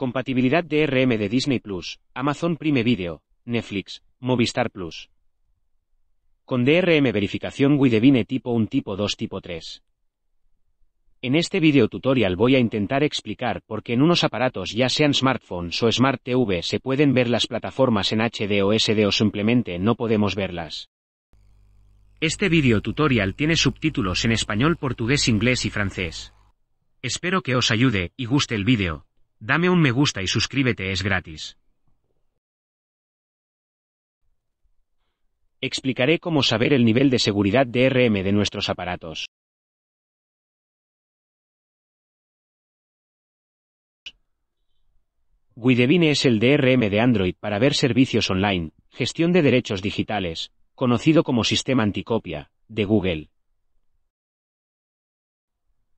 Compatibilidad DRM de Disney Plus, Amazon Prime Video, Netflix, Movistar Plus. Con DRM verificación Widevine tipo 1 tipo 2 tipo 3. En este video tutorial voy a intentar explicar por qué en unos aparatos ya sean smartphones o smart TV se pueden ver las plataformas en HD o SD o simplemente no podemos verlas. Este video tutorial tiene subtítulos en español, portugués, inglés y francés. Espero que os ayude y guste el video. Dame un me gusta y suscríbete, es gratis. Explicaré cómo saber el nivel de seguridad DRM de nuestros aparatos. Guidevine es el DRM de Android para ver servicios online, gestión de derechos digitales, conocido como sistema anticopia, de Google.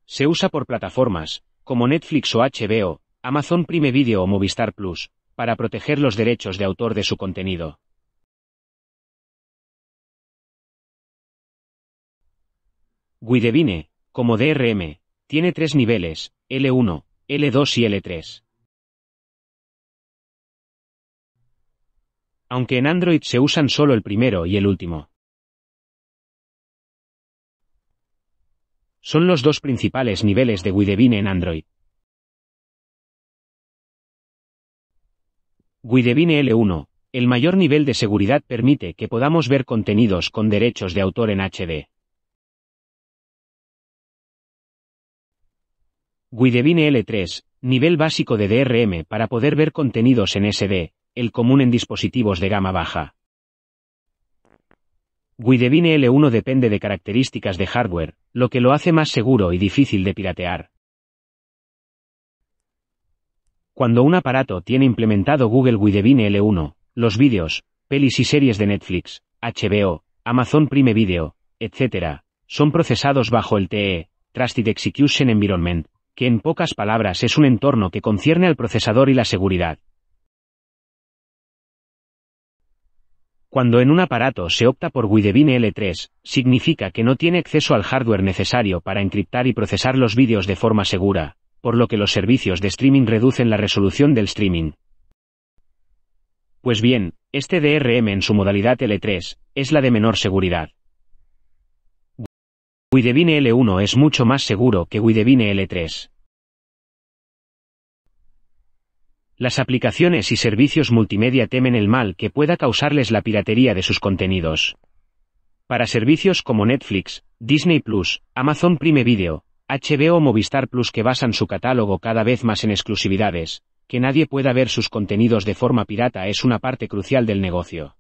Se usa por plataformas, como Netflix o HBO, Amazon Prime Video o Movistar Plus, para proteger los derechos de autor de su contenido. Guidevine, como DRM, tiene tres niveles, L1, L2 y L3. Aunque en Android se usan solo el primero y el último. Son los dos principales niveles de Guidevine en Android. Guidevine L1. El mayor nivel de seguridad permite que podamos ver contenidos con derechos de autor en HD. Guidevine L3. Nivel básico de DRM para poder ver contenidos en SD, el común en dispositivos de gama baja. Guidevine L1 depende de características de hardware, lo que lo hace más seguro y difícil de piratear. Cuando un aparato tiene implementado Google Widevine L1, los vídeos, pelis y series de Netflix, HBO, Amazon Prime Video, etc., son procesados bajo el TE, Trusted Execution Environment, que en pocas palabras es un entorno que concierne al procesador y la seguridad. Cuando en un aparato se opta por Widevin L3, significa que no tiene acceso al hardware necesario para encriptar y procesar los vídeos de forma segura, por lo que los servicios de streaming reducen la resolución del streaming. Pues bien, este DRM en su modalidad L3 es la de menor seguridad. Widevine L1 es mucho más seguro que Widevine L3. Las aplicaciones y servicios multimedia temen el mal que pueda causarles la piratería de sus contenidos. Para servicios como Netflix, Disney Plus, Amazon Prime Video, HBO o Movistar Plus que basan su catálogo cada vez más en exclusividades, que nadie pueda ver sus contenidos de forma pirata es una parte crucial del negocio.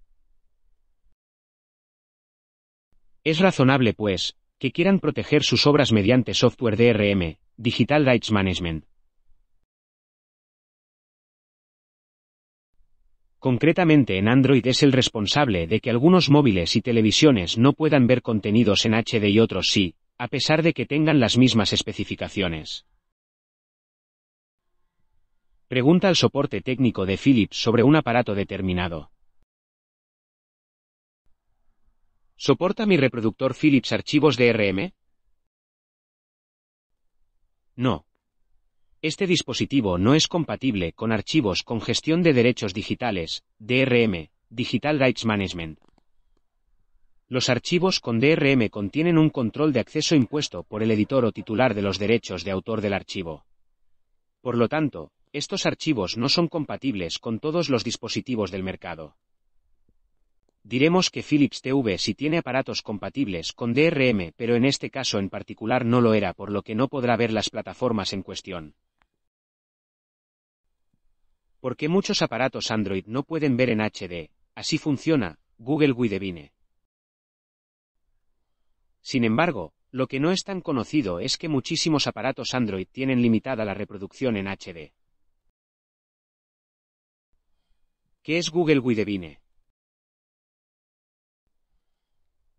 Es razonable, pues, que quieran proteger sus obras mediante software DRM, Digital Rights Management. Concretamente en Android es el responsable de que algunos móviles y televisiones no puedan ver contenidos en HD y otros sí, a pesar de que tengan las mismas especificaciones. Pregunta al soporte técnico de Philips sobre un aparato determinado. ¿Soporta mi reproductor Philips archivos DRM? No. Este dispositivo no es compatible con archivos con gestión de derechos digitales, DRM, Digital Rights Management, los archivos con DRM contienen un control de acceso impuesto por el editor o titular de los derechos de autor del archivo. Por lo tanto, estos archivos no son compatibles con todos los dispositivos del mercado. Diremos que Philips TV sí tiene aparatos compatibles con DRM, pero en este caso en particular no lo era, por lo que no podrá ver las plataformas en cuestión. Porque muchos aparatos Android no pueden ver en HD, así funciona Google Widevine. Sin embargo, lo que no es tan conocido es que muchísimos aparatos Android tienen limitada la reproducción en HD. ¿Qué es Google Widevine?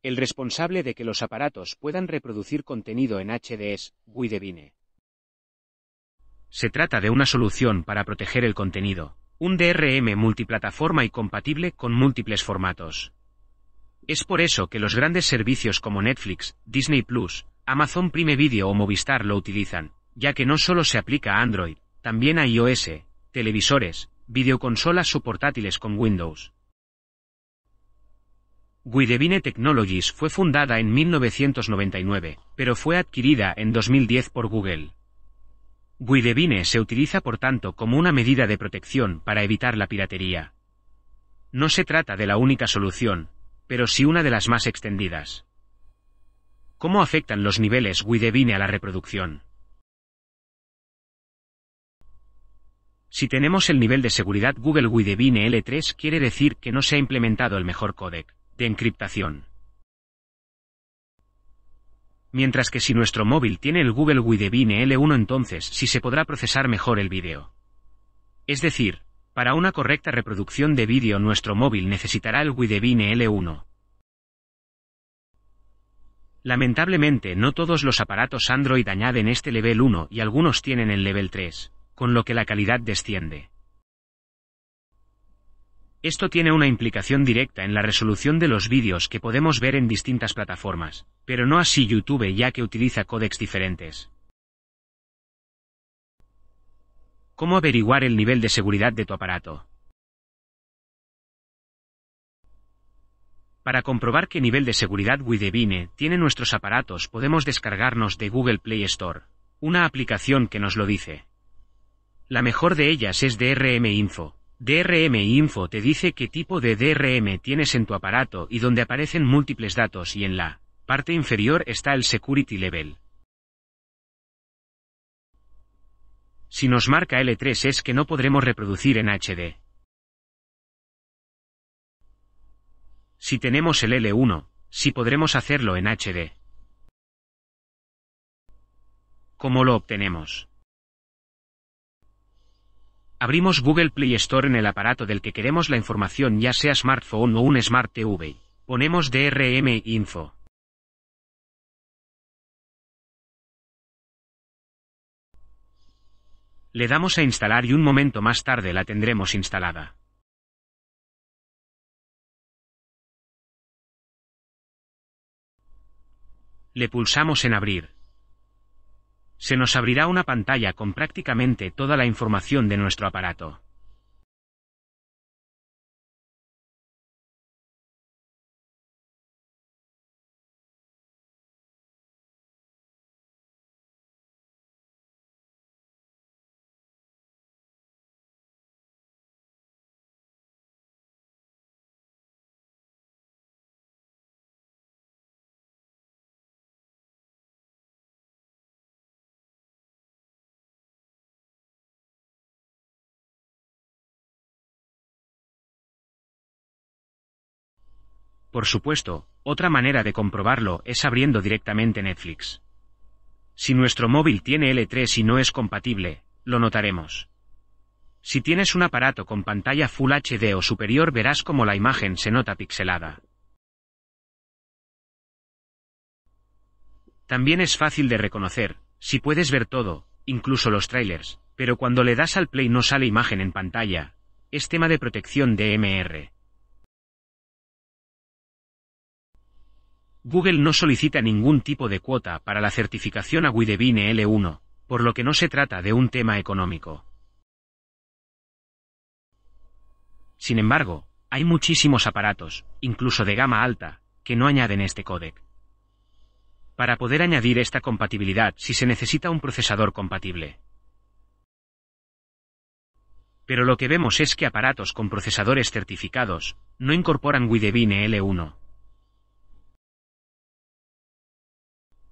El responsable de que los aparatos puedan reproducir contenido en HD es Widevine. Se trata de una solución para proteger el contenido, un DRM multiplataforma y compatible con múltiples formatos. Es por eso que los grandes servicios como Netflix, Disney Plus, Amazon Prime Video o Movistar lo utilizan, ya que no solo se aplica a Android, también a iOS, televisores, videoconsolas o portátiles con Windows. Guidevine Technologies fue fundada en 1999, pero fue adquirida en 2010 por Google. Guidevine se utiliza por tanto como una medida de protección para evitar la piratería. No se trata de la única solución, pero si una de las más extendidas. ¿Cómo afectan los niveles Widevine a la reproducción? Si tenemos el nivel de seguridad Google Widevine L3 quiere decir que no se ha implementado el mejor codec de encriptación. Mientras que si nuestro móvil tiene el Google Widevine L1 entonces sí se podrá procesar mejor el vídeo. Es decir, para una correcta reproducción de vídeo nuestro móvil necesitará el Widevine L1. Lamentablemente no todos los aparatos Android añaden este level 1 y algunos tienen el level 3, con lo que la calidad desciende. Esto tiene una implicación directa en la resolución de los vídeos que podemos ver en distintas plataformas, pero no así YouTube ya que utiliza codecs diferentes. ¿Cómo averiguar el nivel de seguridad de tu aparato? Para comprobar qué nivel de seguridad Widevine tiene nuestros aparatos, podemos descargarnos de Google Play Store una aplicación que nos lo dice. La mejor de ellas es DRM Info. DRM Info te dice qué tipo de DRM tienes en tu aparato y donde aparecen múltiples datos y en la parte inferior está el Security Level. si nos marca L3 es que no podremos reproducir en HD. Si tenemos el L1, sí podremos hacerlo en HD. ¿Cómo lo obtenemos? Abrimos Google Play Store en el aparato del que queremos la información ya sea smartphone o un Smart TV. Ponemos DRM Info. Le damos a instalar y un momento más tarde la tendremos instalada. Le pulsamos en abrir. Se nos abrirá una pantalla con prácticamente toda la información de nuestro aparato. Por supuesto, otra manera de comprobarlo es abriendo directamente Netflix. Si nuestro móvil tiene L3 y no es compatible, lo notaremos. Si tienes un aparato con pantalla Full HD o superior verás como la imagen se nota pixelada. También es fácil de reconocer, si puedes ver todo, incluso los trailers, pero cuando le das al play no sale imagen en pantalla. Es tema de protección MR. Google no solicita ningún tipo de cuota para la certificación a Widebine L1, por lo que no se trata de un tema económico. Sin embargo, hay muchísimos aparatos, incluso de gama alta, que no añaden este codec. Para poder añadir esta compatibilidad si se necesita un procesador compatible. Pero lo que vemos es que aparatos con procesadores certificados no incorporan Widebine L1.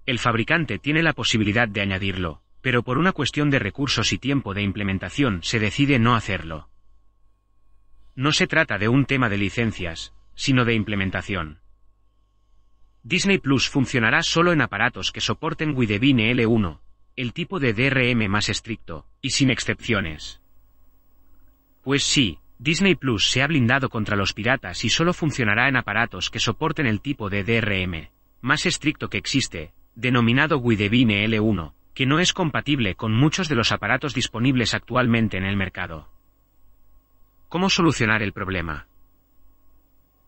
El fabricante tiene la posibilidad de añadirlo, pero por una cuestión de recursos y tiempo de implementación se decide no hacerlo. No se trata de un tema de licencias, sino de implementación. Disney Plus funcionará solo en aparatos que soporten Widevine L1, el tipo de DRM más estricto, y sin excepciones. Pues sí, Disney Plus se ha blindado contra los piratas y solo funcionará en aparatos que soporten el tipo de DRM más estricto que existe, denominado Guidevine L1, que no es compatible con muchos de los aparatos disponibles actualmente en el mercado. ¿Cómo solucionar el problema?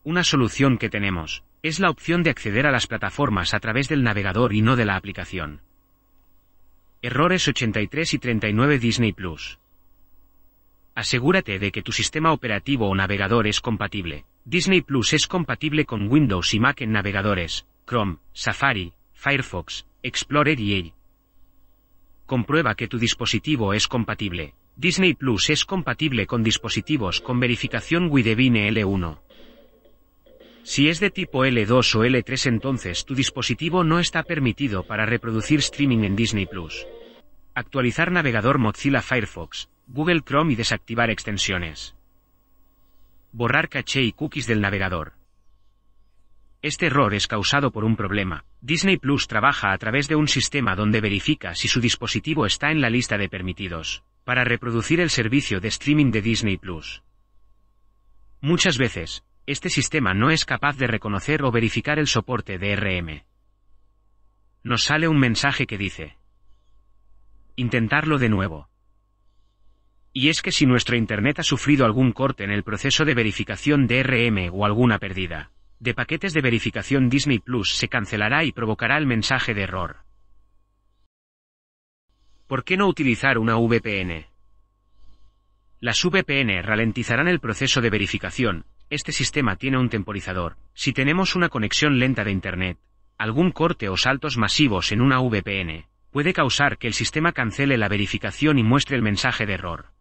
Una solución que tenemos es la opción de acceder a las plataformas a través del navegador y no de la aplicación. Errores 83 y 39 Disney Plus. Asegúrate de que tu sistema operativo o navegador es compatible. Disney Plus es compatible con Windows y Mac en navegadores, Chrome, Safari, Firefox, Explorer y Edge. Comprueba que tu dispositivo es compatible. Disney Plus es compatible con dispositivos con verificación Widevine L1. Si es de tipo L2 o L3 entonces tu dispositivo no está permitido para reproducir streaming en Disney Plus. Actualizar navegador Mozilla Firefox, Google Chrome y desactivar extensiones. Borrar caché y cookies del navegador. Este error es causado por un problema. Disney Plus trabaja a través de un sistema donde verifica si su dispositivo está en la lista de permitidos, para reproducir el servicio de streaming de Disney Plus. Muchas veces, este sistema no es capaz de reconocer o verificar el soporte de RM. Nos sale un mensaje que dice, intentarlo de nuevo. Y es que si nuestro Internet ha sufrido algún corte en el proceso de verificación de RM o alguna pérdida, de paquetes de verificación Disney Plus se cancelará y provocará el mensaje de error. ¿Por qué no utilizar una VPN? Las VPN ralentizarán el proceso de verificación. Este sistema tiene un temporizador. Si tenemos una conexión lenta de Internet, algún corte o saltos masivos en una VPN puede causar que el sistema cancele la verificación y muestre el mensaje de error.